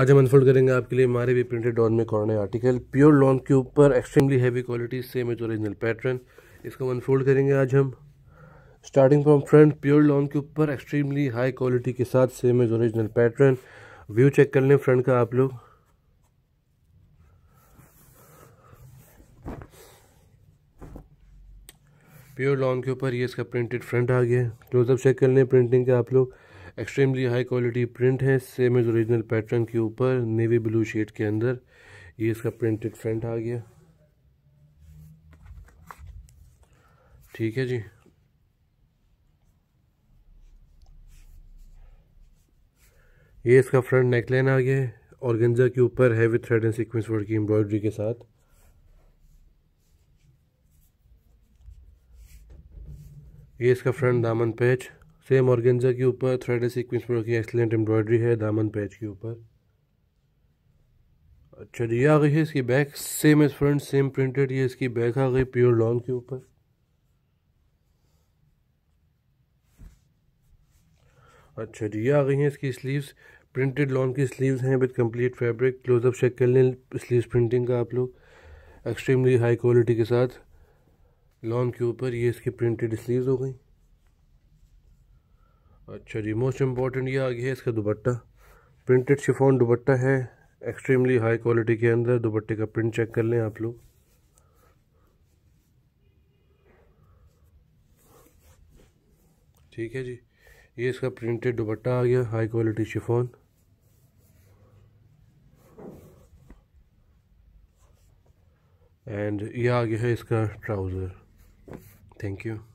आज हम अनफोल्ड करेंगे आपके लिए हमारे भी प्रिंटेड डॉन में कॉर्नर आर्टिकल प्योर लॉन के ऊपर extremely heavy quality same as original pattern इसको हम अनफोल्ड करेंगे आज हम starting from front pure lawn के ऊपर एक्सट्रीमली हाई क्वालिटी के साथ same as original pattern view check कर लें फ्रंट का आप लोग प्योर लॉन के ऊपर ये इसका प्रिंटेड फ्रंट आ गया क्लोजअप चेक कर लें प्रिंटिंग का आप लोग एक्सट्रीमली हाई क्वालिटी प्रिंट है सेम एज ओरिजिनल पैटर्न के ऊपर नेवी ब्लू शेड के अंदर ये इसका प्रिंटेड फ्रंट आ गया ठीक है जी ये इसका फ्रंट नेकलाइन आ गया और गंजा के ऊपर heavy thread and sequence work की एम्ब्रॉयडरी के साथ ये इसका फ्रंट दामन पैच सेम ऑर्गेंजा के ऊपर थ्रेड सीक्वेंस पर की एक्सलेंट एम्ब्रॉयडरी है दामन पैच के ऊपर अच्छा जी आ गई है इसकी back same as front same printed ये इसकी बैक आ गई प्योर लॉन्ग के ऊपर अच्छा जी आ गई हैं इसकी स्लीव्स प्रिंटेड लॉन्ग की स्लीव्स हैं विद कंप्लीट फैब्रिक क्लोजअप चेक कर लें स्लीव्स प्रिंटिंग का आप लोग एक्सट्रीमली हाई क्वालिटी के साथ लॉन्ग के ऊपर ये इसकी प्रिंटेड स्लीव्स हो गई अच्छा जी मोस्ट इम्पॉर्टेंट ये आ गया है इसका दुपट्टा प्रिंटेड शिफॉन दुपट्टा है एक्सट्रीमली हाई क्वालिटी के अंदर दुपट्टे का प्रिंट चेक कर लें आप लोग ठीक है जी ये इसका प्रिंटेड दुपट्टा आ गया हाई क्वालिटी शिफॉन एंड ये आ गया है इसका ट्राउज़र थैंक यू